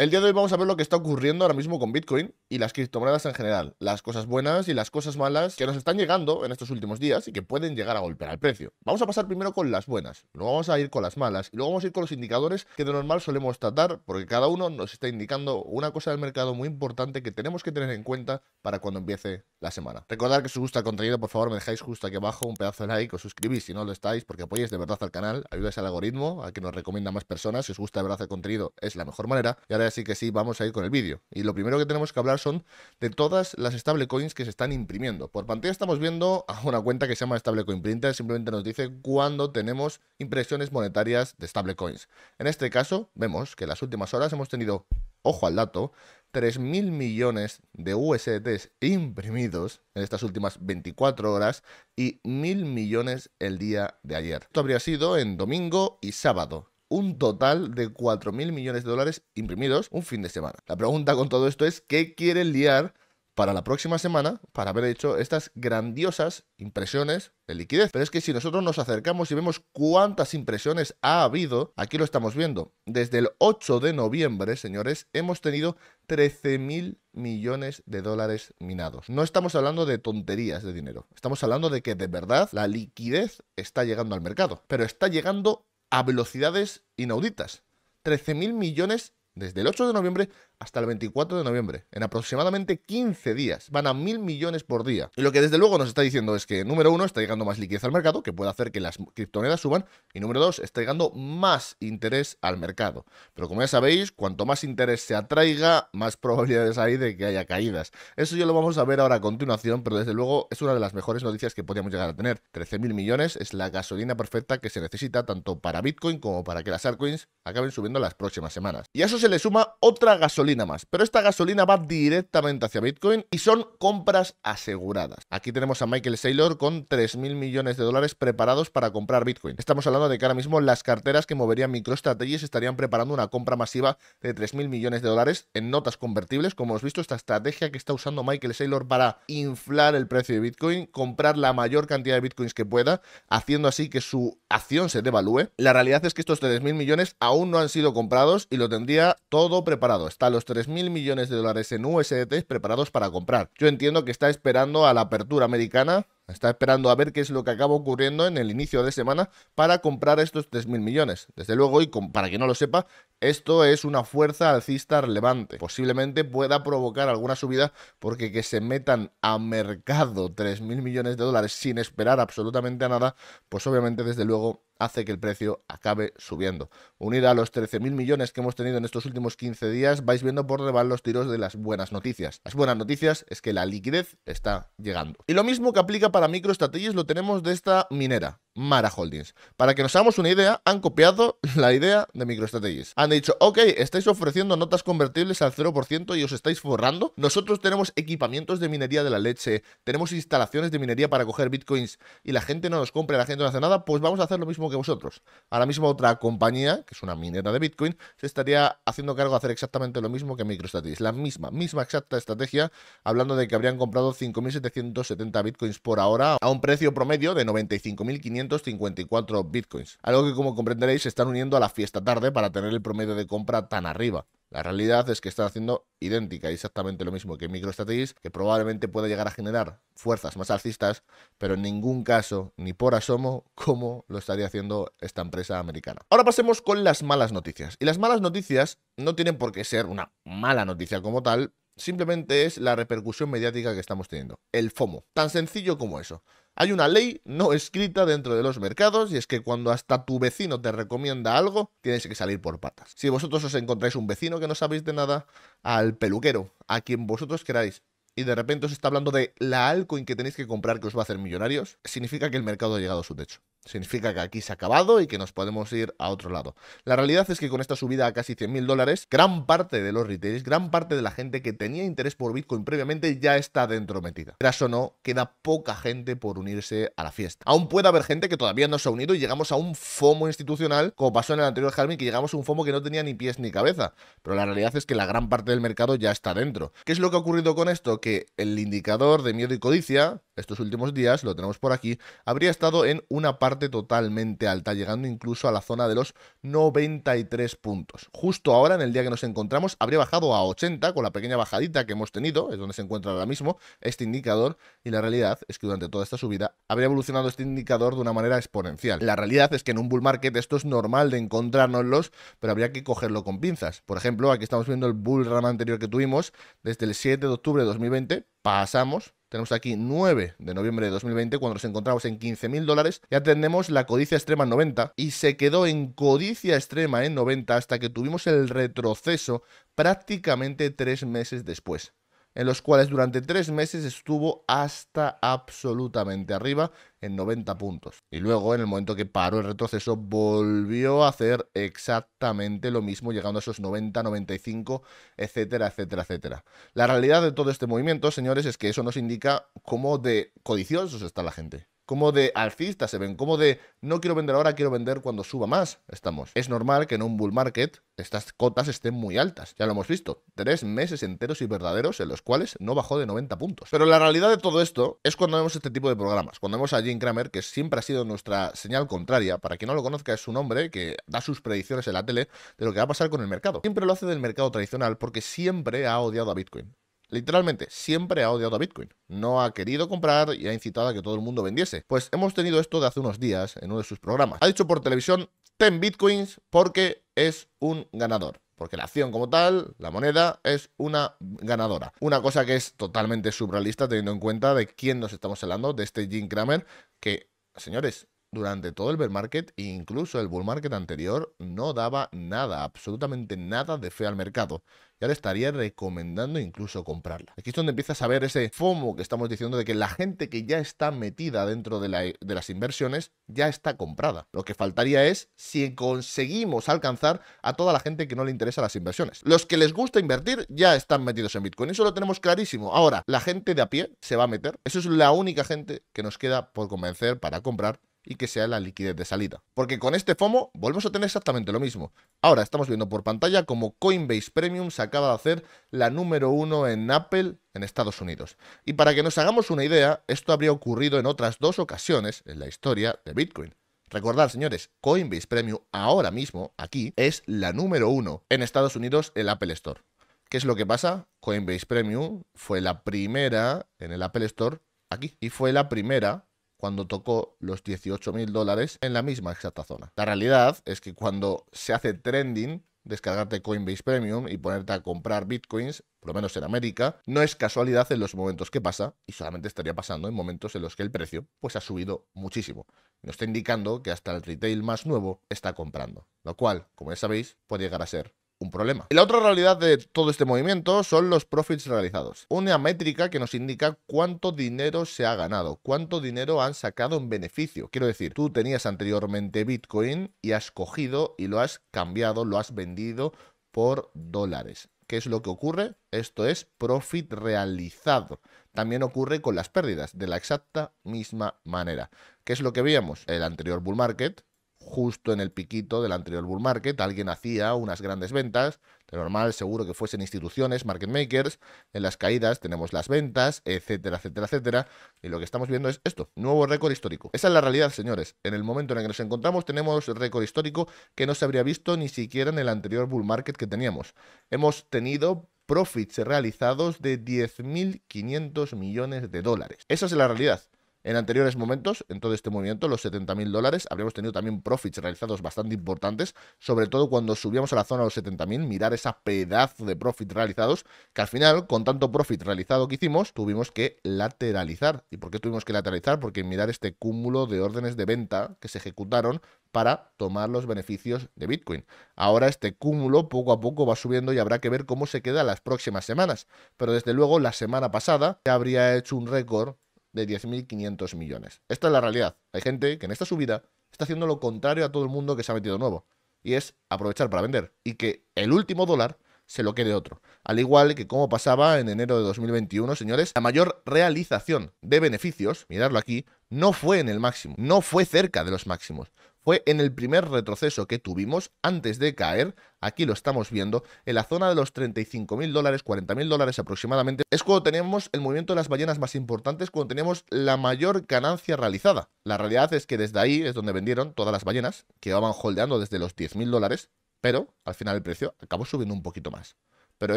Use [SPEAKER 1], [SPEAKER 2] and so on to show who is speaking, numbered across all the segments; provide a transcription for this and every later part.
[SPEAKER 1] El día de hoy vamos a ver lo que está ocurriendo ahora mismo con Bitcoin y las criptomonedas en general, las cosas buenas y las cosas malas que nos están llegando en estos últimos días y que pueden llegar a golpear el precio. Vamos a pasar primero con las buenas, luego vamos a ir con las malas y luego vamos a ir con los indicadores que de normal solemos tratar porque cada uno nos está indicando una cosa del mercado muy importante que tenemos que tener en cuenta para cuando empiece la semana. Recordad que si os gusta el contenido, por favor me dejáis justo aquí abajo un pedazo de like, os suscribís si no lo estáis porque apoyáis de verdad al canal, ayudáis al algoritmo a que nos recomienda más personas, si os gusta de verdad el contenido es la mejor manera y ahora así que sí, vamos a ir con el vídeo. Y lo primero que tenemos que hablar son de todas las stablecoins que se están imprimiendo. Por pantalla estamos viendo a una cuenta que se llama Stablecoin Printer, simplemente nos dice cuándo tenemos impresiones monetarias de stablecoins. En este caso, vemos que en las últimas horas hemos tenido, ojo al dato, 3.000 millones de usd imprimidos en estas últimas 24 horas y 1.000 millones el día de ayer. Esto habría sido en domingo y sábado un total de 4.000 millones de dólares imprimidos un fin de semana. La pregunta con todo esto es, ¿qué quieren liar para la próxima semana para haber hecho estas grandiosas impresiones de liquidez. Pero es que si nosotros nos acercamos y vemos cuántas impresiones ha habido, aquí lo estamos viendo. Desde el 8 de noviembre, señores, hemos tenido 13.000 millones de dólares minados. No estamos hablando de tonterías de dinero. Estamos hablando de que de verdad la liquidez está llegando al mercado. Pero está llegando a velocidades inauditas. 13.000 millones desde el 8 de noviembre hasta el 24 de noviembre. En aproximadamente 15 días. Van a mil millones por día. Y lo que desde luego nos está diciendo es que, número uno, está llegando más liquidez al mercado, que puede hacer que las criptomonedas suban. Y número dos, está llegando más interés al mercado. Pero como ya sabéis, cuanto más interés se atraiga, más probabilidades hay de que haya caídas. Eso ya lo vamos a ver ahora a continuación, pero desde luego es una de las mejores noticias que podríamos llegar a tener. mil millones es la gasolina perfecta que se necesita tanto para Bitcoin como para que las altcoins acaben subiendo las próximas semanas. Y a eso se le suma otra gasolina más. Pero esta gasolina va directamente hacia Bitcoin y son compras aseguradas. Aquí tenemos a Michael Saylor con 3.000 millones de dólares preparados para comprar Bitcoin. Estamos hablando de que ahora mismo las carteras que moverían MicroStrategy estarían preparando una compra masiva de 3.000 millones de dólares en notas convertibles. Como hemos visto, esta estrategia que está usando Michael Saylor para inflar el precio de Bitcoin, comprar la mayor cantidad de Bitcoins que pueda, haciendo así que su acción se devalúe. La realidad es que estos 3.000 millones aún no han sido comprados y lo tendría todo preparado. Está los 3 3.000 millones de dólares en USDT preparados para comprar. Yo entiendo que está esperando a la apertura americana Está esperando a ver qué es lo que acaba ocurriendo en el inicio de semana para comprar estos 3.000 millones. Desde luego, y para que no lo sepa, esto es una fuerza alcista relevante. Posiblemente pueda provocar alguna subida porque que se metan a mercado 3.000 millones de dólares sin esperar absolutamente a nada, pues obviamente desde luego hace que el precio acabe subiendo. Unida a los 13.000 millones que hemos tenido en estos últimos 15 días, vais viendo por debajo los tiros de las buenas noticias. Las buenas noticias es que la liquidez está llegando. Y lo mismo que aplica para para MicroStrategies lo tenemos de esta minera, Mara Holdings. Para que nos hagamos una idea, han copiado la idea de MicroStrategies. Han dicho, ok, estáis ofreciendo notas convertibles al 0% y os estáis forrando. Nosotros tenemos equipamientos de minería de la leche, tenemos instalaciones de minería para coger bitcoins y la gente no nos compra, la gente no hace nada, pues vamos a hacer lo mismo que vosotros. Ahora mismo otra compañía, que es una minera de bitcoin, se estaría haciendo cargo de hacer exactamente lo mismo que MicroStrategies. La misma, misma exacta estrategia, hablando de que habrían comprado 5.770 bitcoins por ahora a un precio promedio de 95.554 bitcoins, algo que como comprenderéis se están uniendo a la fiesta tarde para tener el promedio de compra tan arriba. La realidad es que están haciendo idéntica, exactamente lo mismo que MicroStrategy, que probablemente pueda llegar a generar fuerzas más alcistas, pero en ningún caso, ni por asomo, como lo estaría haciendo esta empresa americana. Ahora pasemos con las malas noticias. Y las malas noticias no tienen por qué ser una mala noticia como tal, Simplemente es la repercusión mediática que estamos teniendo. El FOMO. Tan sencillo como eso. Hay una ley no escrita dentro de los mercados y es que cuando hasta tu vecino te recomienda algo, tienes que salir por patas. Si vosotros os encontráis un vecino que no sabéis de nada, al peluquero, a quien vosotros queráis, y de repente os está hablando de la altcoin que tenéis que comprar que os va a hacer millonarios, significa que el mercado ha llegado a su techo. Significa que aquí se ha acabado y que nos podemos ir a otro lado. La realidad es que con esta subida a casi 100.000 dólares, gran parte de los retailers, gran parte de la gente que tenía interés por Bitcoin previamente ya está dentro metida. Pero o no, queda poca gente por unirse a la fiesta. Aún puede haber gente que todavía no se ha unido y llegamos a un FOMO institucional, como pasó en el anterior halving, que llegamos a un FOMO que no tenía ni pies ni cabeza. Pero la realidad es que la gran parte del mercado ya está dentro. ¿Qué es lo que ha ocurrido con esto? Que el indicador de miedo y codicia, estos últimos días, lo tenemos por aquí, habría estado en una parte totalmente alta, llegando incluso a la zona de los 93 puntos. Justo ahora, en el día que nos encontramos, habría bajado a 80 con la pequeña bajadita que hemos tenido, es donde se encuentra ahora mismo este indicador, y la realidad es que durante toda esta subida habría evolucionado este indicador de una manera exponencial. La realidad es que en un bull market esto es normal de encontrárnoslos, pero habría que cogerlo con pinzas. Por ejemplo, aquí estamos viendo el bull run anterior que tuvimos, desde el 7 de octubre de 2020 pasamos tenemos aquí 9 de noviembre de 2020, cuando nos encontramos en 15.000 dólares, ya tenemos la codicia extrema en 90 y se quedó en codicia extrema en 90 hasta que tuvimos el retroceso prácticamente tres meses después en los cuales durante tres meses estuvo hasta absolutamente arriba en 90 puntos. Y luego, en el momento que paró el retroceso, volvió a hacer exactamente lo mismo, llegando a esos 90, 95, etcétera, etcétera, etcétera. La realidad de todo este movimiento, señores, es que eso nos indica cómo de codiciosos está la gente como de alcista se ven, como de no quiero vender ahora, quiero vender cuando suba más. Estamos. Es normal que en un bull market estas cotas estén muy altas. Ya lo hemos visto. Tres meses enteros y verdaderos en los cuales no bajó de 90 puntos. Pero la realidad de todo esto es cuando vemos este tipo de programas. Cuando vemos a Jim Kramer, que siempre ha sido nuestra señal contraria. Para quien no lo conozca, es un hombre que da sus predicciones en la tele de lo que va a pasar con el mercado. Siempre lo hace del mercado tradicional porque siempre ha odiado a Bitcoin. Literalmente, siempre ha odiado a Bitcoin. No ha querido comprar y ha incitado a que todo el mundo vendiese. Pues hemos tenido esto de hace unos días en uno de sus programas. Ha dicho por televisión, ten Bitcoins porque es un ganador. Porque la acción como tal, la moneda, es una ganadora. Una cosa que es totalmente surrealista teniendo en cuenta de quién nos estamos hablando, de este Jim Kramer, que, señores, durante todo el bear market e incluso el bull market anterior no daba nada, absolutamente nada de fe al mercado. Ya le estaría recomendando incluso comprarla. Aquí es donde empiezas a ver ese FOMO que estamos diciendo de que la gente que ya está metida dentro de, de las inversiones ya está comprada. Lo que faltaría es si conseguimos alcanzar a toda la gente que no le interesa las inversiones. Los que les gusta invertir ya están metidos en Bitcoin. Eso lo tenemos clarísimo. Ahora, la gente de a pie se va a meter. Eso es la única gente que nos queda por convencer para comprar y que sea la liquidez de salida. Porque con este FOMO volvemos a tener exactamente lo mismo. Ahora estamos viendo por pantalla como Coinbase Premium se acaba de hacer la número uno en Apple en Estados Unidos. Y para que nos hagamos una idea, esto habría ocurrido en otras dos ocasiones en la historia de Bitcoin. Recordad, señores, Coinbase Premium ahora mismo, aquí, es la número uno en Estados Unidos el Apple Store. ¿Qué es lo que pasa? Coinbase Premium fue la primera en el Apple Store aquí y fue la primera cuando tocó los 18 mil dólares en la misma exacta zona. La realidad es que cuando se hace trending, descargarte Coinbase Premium y ponerte a comprar bitcoins, por lo menos en América, no es casualidad en los momentos que pasa y solamente estaría pasando en momentos en los que el precio pues ha subido muchísimo. Nos está indicando que hasta el retail más nuevo está comprando, lo cual, como ya sabéis, puede llegar a ser un problema. Y la otra realidad de todo este movimiento son los profits realizados. Una métrica que nos indica cuánto dinero se ha ganado, cuánto dinero han sacado en beneficio. Quiero decir, tú tenías anteriormente Bitcoin y has cogido y lo has cambiado, lo has vendido por dólares. ¿Qué es lo que ocurre? Esto es profit realizado. También ocurre con las pérdidas, de la exacta misma manera. ¿Qué es lo que veíamos? El anterior bull market, justo en el piquito del anterior bull market, alguien hacía unas grandes ventas, de normal seguro que fuesen instituciones, market makers, en las caídas tenemos las ventas, etcétera, etcétera, etcétera, y lo que estamos viendo es esto, nuevo récord histórico. Esa es la realidad, señores, en el momento en el que nos encontramos tenemos récord histórico que no se habría visto ni siquiera en el anterior bull market que teníamos. Hemos tenido profits realizados de 10.500 millones de dólares. Esa es la realidad. En anteriores momentos, en todo este movimiento, los 70.000 dólares, habríamos tenido también profits realizados bastante importantes, sobre todo cuando subíamos a la zona de los 70.000, mirar esa pedazo de profit realizados, que al final, con tanto profit realizado que hicimos, tuvimos que lateralizar. ¿Y por qué tuvimos que lateralizar? Porque mirar este cúmulo de órdenes de venta que se ejecutaron para tomar los beneficios de Bitcoin. Ahora este cúmulo poco a poco va subiendo y habrá que ver cómo se queda las próximas semanas. Pero desde luego la semana pasada habría hecho un récord de 10.500 millones. Esta es la realidad. Hay gente que en esta subida está haciendo lo contrario a todo el mundo que se ha metido nuevo, y es aprovechar para vender, y que el último dólar se lo quede otro. Al igual que como pasaba en enero de 2021, señores, la mayor realización de beneficios, mirarlo aquí, no fue en el máximo, no fue cerca de los máximos, fue en el primer retroceso que tuvimos antes de caer, aquí lo estamos viendo, en la zona de los 35.000 dólares, 40.000 dólares aproximadamente, es cuando tenemos el movimiento de las ballenas más importantes, cuando tenemos la mayor ganancia realizada. La realidad es que desde ahí es donde vendieron todas las ballenas, que iban holdeando desde los 10.000 dólares, pero al final el precio acabó subiendo un poquito más pero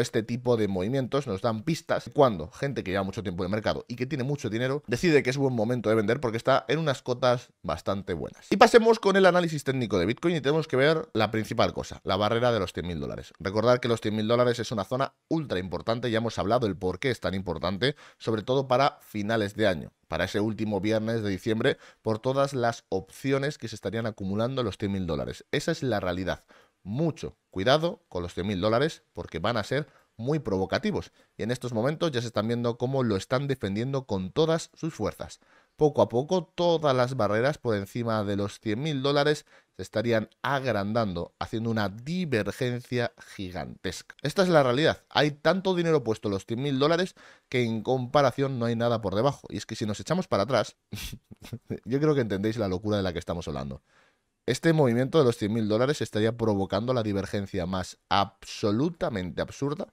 [SPEAKER 1] este tipo de movimientos nos dan pistas cuando gente que lleva mucho tiempo en el mercado y que tiene mucho dinero decide que es buen momento de vender porque está en unas cotas bastante buenas. Y pasemos con el análisis técnico de Bitcoin y tenemos que ver la principal cosa, la barrera de los 100.000 dólares. Recordar que los 100.000 dólares es una zona ultra importante, ya hemos hablado el por qué es tan importante, sobre todo para finales de año para ese último viernes de diciembre por todas las opciones que se estarían acumulando los 100.000 dólares. Esa es la realidad mucho cuidado con los 100.000 dólares porque van a ser muy provocativos y en estos momentos ya se están viendo cómo lo están defendiendo con todas sus fuerzas. Poco a poco todas las barreras por encima de los 100.000 dólares se estarían agrandando, haciendo una divergencia gigantesca. Esta es la realidad. Hay tanto dinero puesto en los 100.000 dólares que en comparación no hay nada por debajo. Y es que si nos echamos para atrás, yo creo que entendéis la locura de la que estamos hablando. Este movimiento de los 100.000 dólares estaría provocando la divergencia más absolutamente absurda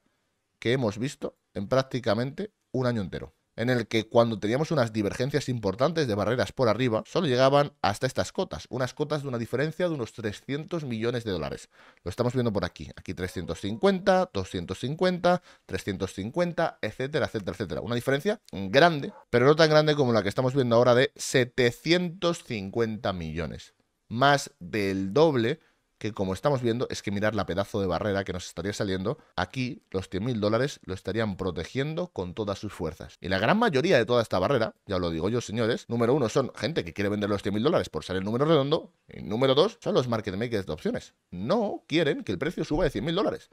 [SPEAKER 1] que hemos visto en prácticamente un año entero, en el que cuando teníamos unas divergencias importantes de barreras por arriba, solo llegaban hasta estas cotas, unas cotas de una diferencia de unos 300 millones de dólares. Lo estamos viendo por aquí, aquí 350, 250, 350, etcétera, etcétera, etcétera. Una diferencia grande, pero no tan grande como la que estamos viendo ahora de 750 millones más del doble que como estamos viendo es que mirar la pedazo de barrera que nos estaría saliendo, aquí los 100.000 dólares lo estarían protegiendo con todas sus fuerzas. Y la gran mayoría de toda esta barrera, ya lo digo yo señores, número uno son gente que quiere vender los 100.000 dólares por ser el número redondo, y número dos son los market makers de opciones. No quieren que el precio suba de 100.000 dólares.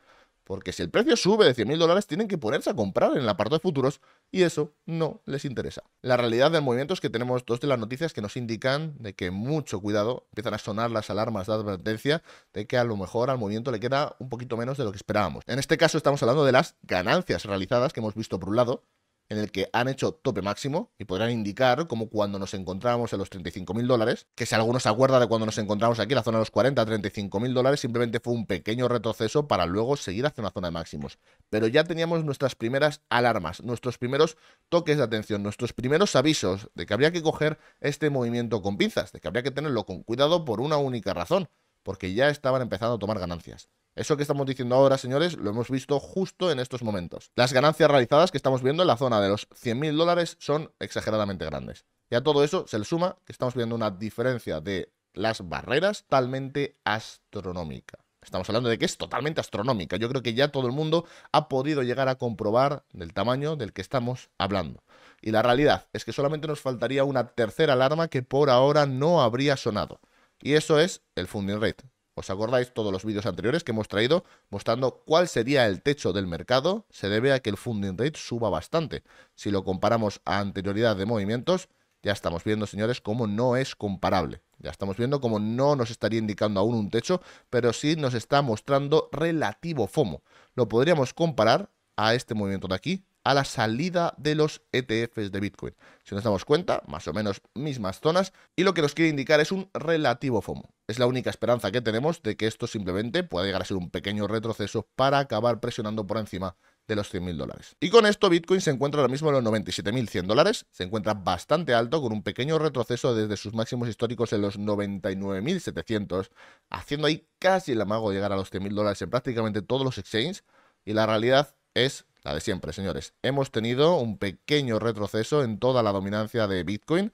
[SPEAKER 1] Porque si el precio sube de 100.000 dólares, tienen que ponerse a comprar en el parte de futuros y eso no les interesa. La realidad del movimiento es que tenemos dos de las noticias que nos indican de que mucho cuidado, empiezan a sonar las alarmas de advertencia de que a lo mejor al movimiento le queda un poquito menos de lo que esperábamos. En este caso estamos hablando de las ganancias realizadas que hemos visto por un lado en el que han hecho tope máximo y podrán indicar como cuando nos encontramos en los 35.000 dólares, que si alguno se acuerda de cuando nos encontramos aquí en la zona de los 40 35.000 dólares, simplemente fue un pequeño retroceso para luego seguir hacia una zona de máximos. Pero ya teníamos nuestras primeras alarmas, nuestros primeros toques de atención, nuestros primeros avisos de que habría que coger este movimiento con pinzas, de que habría que tenerlo con cuidado por una única razón, porque ya estaban empezando a tomar ganancias. Eso que estamos diciendo ahora, señores, lo hemos visto justo en estos momentos. Las ganancias realizadas que estamos viendo en la zona de los 100.000 dólares son exageradamente grandes. Y a todo eso se le suma que estamos viendo una diferencia de las barreras totalmente astronómica. Estamos hablando de que es totalmente astronómica. Yo creo que ya todo el mundo ha podido llegar a comprobar del tamaño del que estamos hablando. Y la realidad es que solamente nos faltaría una tercera alarma que por ahora no habría sonado. Y eso es el funding rate. ¿Os acordáis todos los vídeos anteriores que hemos traído mostrando cuál sería el techo del mercado? Se debe a que el funding rate suba bastante. Si lo comparamos a anterioridad de movimientos, ya estamos viendo, señores, cómo no es comparable. Ya estamos viendo cómo no nos estaría indicando aún un techo, pero sí nos está mostrando relativo FOMO. Lo podríamos comparar a este movimiento de aquí, a la salida de los ETFs de Bitcoin. Si nos damos cuenta, más o menos mismas zonas, y lo que nos quiere indicar es un relativo FOMO. Es la única esperanza que tenemos de que esto simplemente pueda llegar a ser un pequeño retroceso para acabar presionando por encima de los 100.000 dólares. Y con esto Bitcoin se encuentra ahora mismo en los 97.100 dólares, se encuentra bastante alto con un pequeño retroceso desde sus máximos históricos en los 99.700, haciendo ahí casi el amago de llegar a los 100.000 dólares en prácticamente todos los exchanges y la realidad es de siempre, señores. Hemos tenido un pequeño retroceso en toda la dominancia de Bitcoin,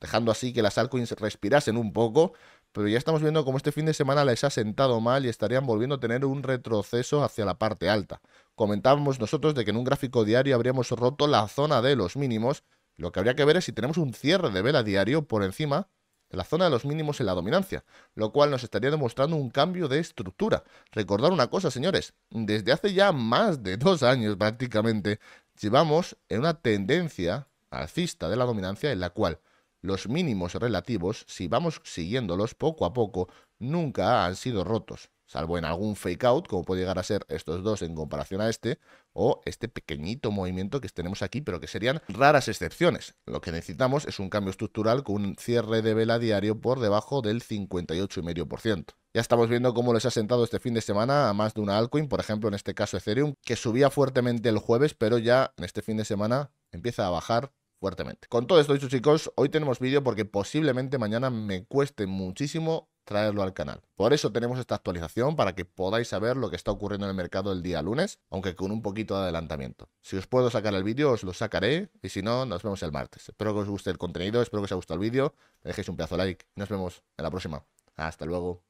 [SPEAKER 1] dejando así que las altcoins respirasen un poco, pero ya estamos viendo cómo este fin de semana les ha sentado mal y estarían volviendo a tener un retroceso hacia la parte alta. Comentábamos nosotros de que en un gráfico diario habríamos roto la zona de los mínimos. Lo que habría que ver es si tenemos un cierre de vela diario por encima la zona de los mínimos en la dominancia, lo cual nos estaría demostrando un cambio de estructura. Recordar una cosa, señores, desde hace ya más de dos años prácticamente, llevamos en una tendencia alcista de la dominancia en la cual los mínimos relativos, si vamos siguiéndolos poco a poco, nunca han sido rotos salvo en algún fake out, como puede llegar a ser estos dos en comparación a este, o este pequeñito movimiento que tenemos aquí, pero que serían raras excepciones. Lo que necesitamos es un cambio estructural con un cierre de vela diario por debajo del 58,5%. Ya estamos viendo cómo les ha sentado este fin de semana a más de una altcoin, por ejemplo en este caso Ethereum, que subía fuertemente el jueves, pero ya en este fin de semana empieza a bajar fuertemente. Con todo esto dicho chicos, hoy tenemos vídeo porque posiblemente mañana me cueste muchísimo traerlo al canal. Por eso tenemos esta actualización para que podáis saber lo que está ocurriendo en el mercado el día lunes, aunque con un poquito de adelantamiento. Si os puedo sacar el vídeo, os lo sacaré y si no, nos vemos el martes. Espero que os guste el contenido, espero que os haya gustado el vídeo, dejéis un plazo like. Nos vemos en la próxima. Hasta luego.